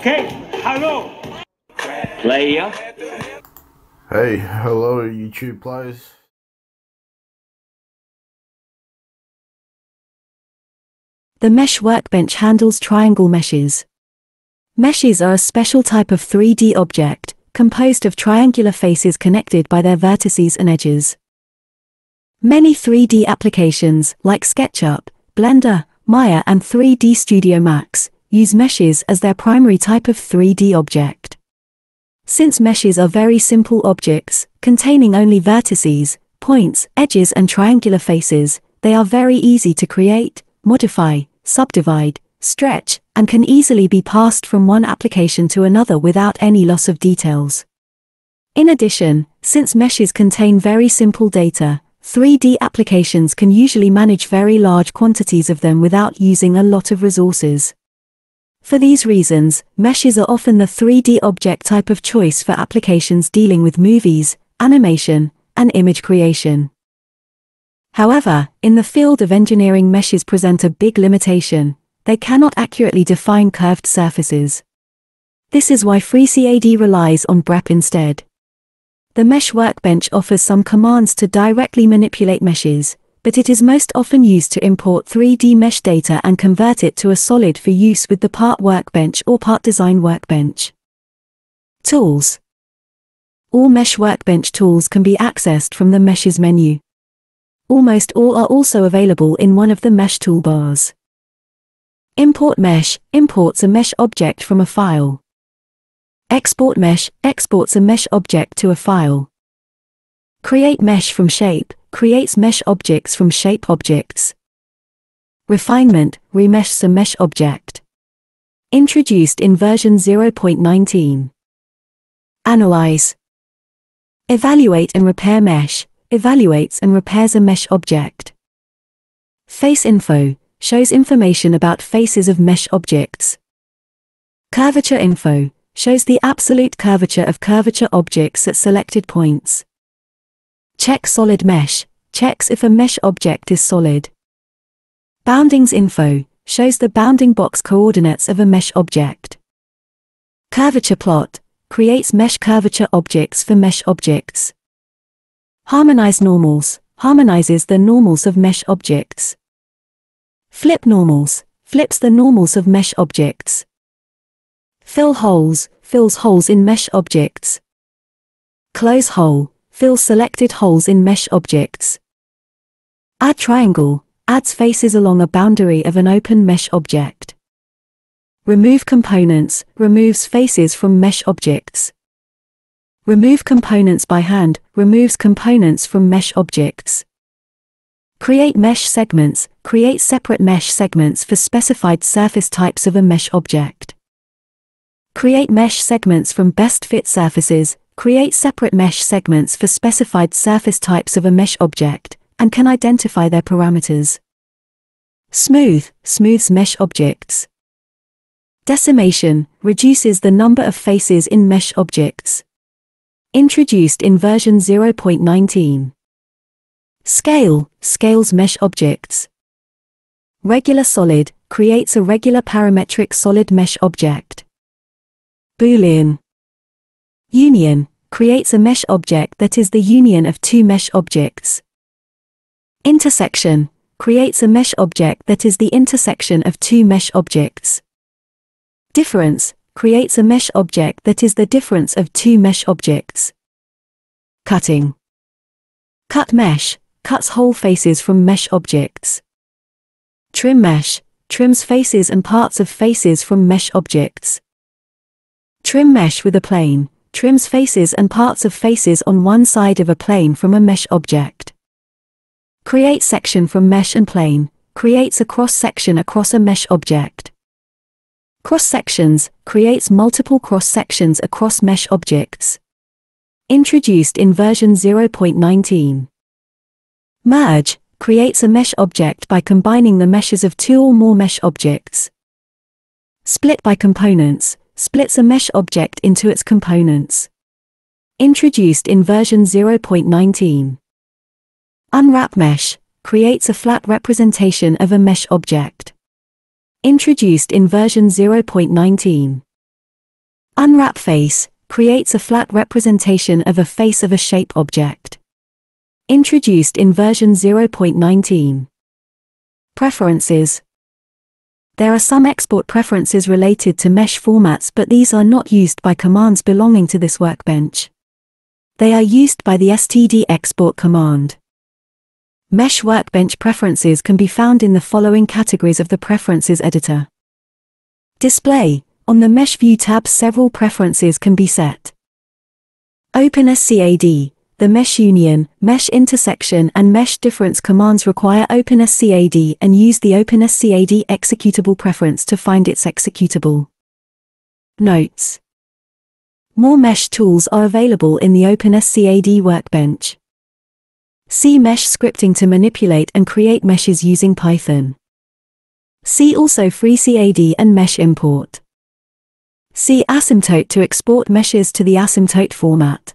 Okay, hello. Player. Hey, hello YouTube players. The Mesh Workbench handles triangle meshes. Meshes are a special type of 3D object, composed of triangular faces connected by their vertices and edges. Many 3D applications, like SketchUp, Blender, Maya and 3D Studio Max, use meshes as their primary type of 3D object. Since meshes are very simple objects, containing only vertices, points, edges and triangular faces, they are very easy to create, modify, subdivide, stretch, and can easily be passed from one application to another without any loss of details. In addition, since meshes contain very simple data, 3D applications can usually manage very large quantities of them without using a lot of resources. For these reasons, meshes are often the 3D object type of choice for applications dealing with movies, animation, and image creation. However, in the field of engineering meshes present a big limitation, they cannot accurately define curved surfaces. This is why FreeCAD relies on BREP instead. The Mesh Workbench offers some commands to directly manipulate meshes, but it is most often used to import 3D mesh data and convert it to a solid for use with the part workbench or part design workbench. Tools All mesh workbench tools can be accessed from the meshes menu. Almost all are also available in one of the mesh toolbars. Import mesh imports a mesh object from a file. Export mesh exports a mesh object to a file. Create mesh from shape creates mesh objects from shape objects. Refinement remeshes a mesh object. Introduced in version 0.19. Analyze. Evaluate and repair mesh, evaluates and repairs a mesh object. Face info shows information about faces of mesh objects. Curvature info shows the absolute curvature of curvature objects at selected points. Check solid mesh, checks if a mesh object is solid. Boundings info, shows the bounding box coordinates of a mesh object. Curvature plot, creates mesh curvature objects for mesh objects. Harmonize normals, harmonizes the normals of mesh objects. Flip normals, flips the normals of mesh objects. Fill holes, fills holes in mesh objects. Close hole, Fill selected holes in mesh objects. Add triangle, adds faces along a boundary of an open mesh object. Remove components, removes faces from mesh objects. Remove components by hand, removes components from mesh objects. Create mesh segments, create separate mesh segments for specified surface types of a mesh object. Create mesh segments from best fit surfaces, create separate mesh segments for specified surface types of a mesh object, and can identify their parameters. Smooth, smooths mesh objects. Decimation, reduces the number of faces in mesh objects. Introduced in version 0.19. Scale, scales mesh objects. Regular solid, creates a regular parametric solid mesh object. Boolean. Union, creates a mesh object that is the union of two mesh objects. Intersection creates a mesh object that is the intersection of two mesh objects. Difference creates a mesh object that is the difference of two mesh objects. Cutting Cut mesh cuts whole faces from mesh objects. Trim mesh trims faces and parts of faces from mesh objects. Trim mesh with a plane trims faces and parts of faces on one side of a plane from a mesh object. Create section from mesh and plane, creates a cross-section across a mesh object. Cross-sections, creates multiple cross-sections across mesh objects. Introduced in version 0.19. Merge, creates a mesh object by combining the meshes of two or more mesh objects. Split by components, splits a mesh object into its components. Introduced in version 0.19. Unwrap mesh creates a flat representation of a mesh object. Introduced in version 0.19. Unwrap face creates a flat representation of a face of a shape object. Introduced in version 0.19. Preferences there are some export preferences related to mesh formats but these are not used by commands belonging to this workbench. They are used by the std export command. Mesh workbench preferences can be found in the following categories of the preferences editor. Display. On the Mesh View tab several preferences can be set. OpenSCAD, the mesh union, mesh intersection and mesh difference commands require OpenSCAD and use the OpenSCAD executable preference to find its executable. Notes More mesh tools are available in the OpenSCAD workbench. See mesh scripting to manipulate and create meshes using Python. See also FreeCAD and mesh import. See asymptote to export meshes to the asymptote format.